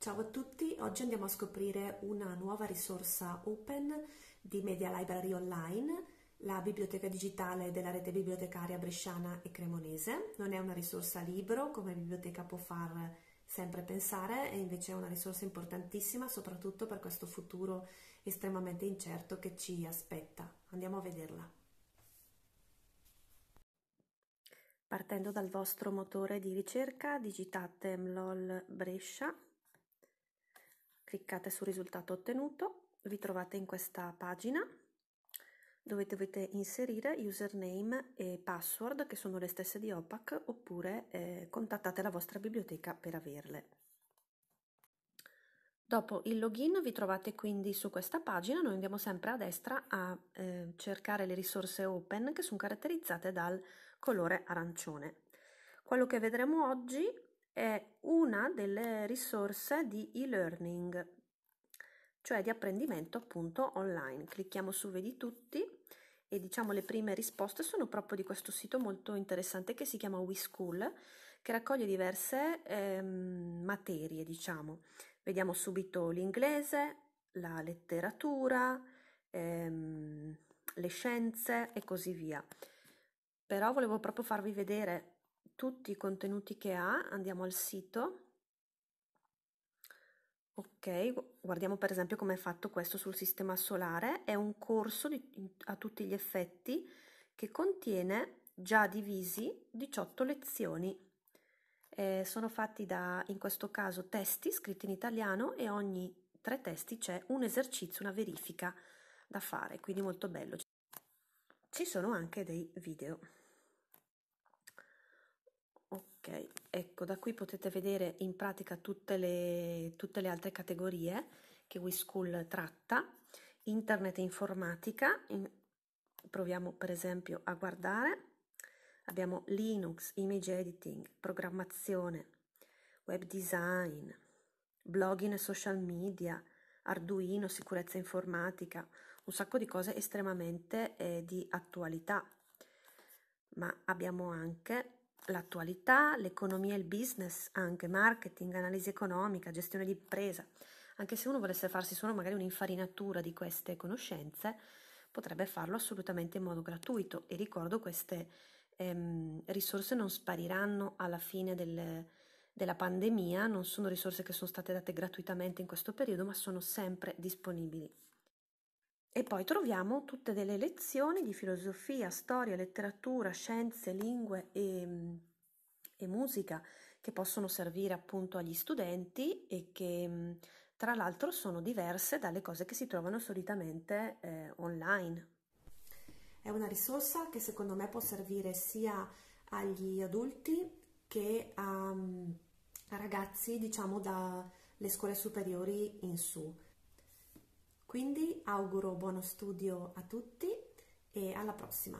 Ciao a tutti, oggi andiamo a scoprire una nuova risorsa open di Media Library Online, la biblioteca digitale della rete bibliotecaria bresciana e cremonese. Non è una risorsa libro, come biblioteca può far sempre pensare, è invece una risorsa importantissima, soprattutto per questo futuro estremamente incerto che ci aspetta. Andiamo a vederla. Partendo dal vostro motore di ricerca, digitate mlol brescia cliccate sul risultato ottenuto, vi trovate in questa pagina dove dovete inserire username e password che sono le stesse di OPAC oppure eh, contattate la vostra biblioteca per averle. Dopo il login vi trovate quindi su questa pagina, noi andiamo sempre a destra a eh, cercare le risorse open che sono caratterizzate dal colore arancione. Quello che vedremo oggi è una delle risorse di e-learning, cioè di apprendimento appunto online. Clicchiamo su Vedi tutti e diciamo le prime risposte sono proprio di questo sito molto interessante che si chiama WeSchool, che raccoglie diverse ehm, materie, diciamo. Vediamo subito l'inglese, la letteratura, ehm, le scienze e così via. Però volevo proprio farvi vedere tutti i contenuti che ha, andiamo al sito. Ok, guardiamo per esempio come è fatto questo sul sistema solare. È un corso di, a tutti gli effetti che contiene già divisi 18 lezioni. Eh, sono fatti da, in questo caso, testi scritti in italiano e ogni tre testi c'è un esercizio, una verifica da fare, quindi molto bello. Ci sono anche dei video. Ecco, da qui potete vedere in pratica tutte le, tutte le altre categorie che WeSchool tratta, internet e informatica, in, proviamo per esempio a guardare, abbiamo Linux, image editing, programmazione, web design, blogging e social media, Arduino, sicurezza informatica, un sacco di cose estremamente eh, di attualità, ma abbiamo anche l'attualità, l'economia e il business, anche marketing, analisi economica, gestione di impresa. Anche se uno volesse farsi solo magari un'infarinatura di queste conoscenze, potrebbe farlo assolutamente in modo gratuito e ricordo queste ehm, risorse non spariranno alla fine del, della pandemia, non sono risorse che sono state date gratuitamente in questo periodo, ma sono sempre disponibili. E poi troviamo tutte delle lezioni di filosofia, storia, letteratura, scienze, lingue e, e musica che possono servire appunto agli studenti e che tra l'altro sono diverse dalle cose che si trovano solitamente eh, online. È una risorsa che secondo me può servire sia agli adulti che a, a ragazzi diciamo dalle scuole superiori in su. Quindi auguro buono studio a tutti e alla prossima!